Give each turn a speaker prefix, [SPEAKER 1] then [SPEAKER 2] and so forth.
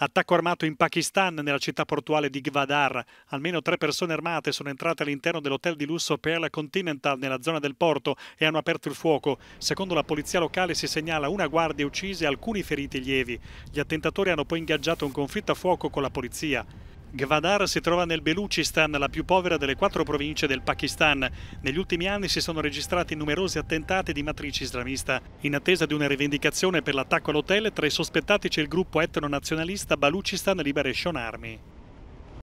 [SPEAKER 1] Attacco armato in Pakistan, nella città portuale di Gwadar. Almeno tre persone armate sono entrate all'interno dell'hotel di lusso Pearl Continental nella zona del porto e hanno aperto il fuoco. Secondo la polizia locale si segnala una guardia uccisa e alcuni feriti lievi. Gli attentatori hanno poi ingaggiato un conflitto a fuoco con la polizia. Gwadar si trova nel Belucistan, la più povera delle quattro province del Pakistan. Negli ultimi anni si sono registrati numerosi attentati di matrice islamista. In attesa di una rivendicazione per l'attacco all'hotel, tra i sospettati c'è il gruppo etnonazionalista Baluchistan Liberation Army.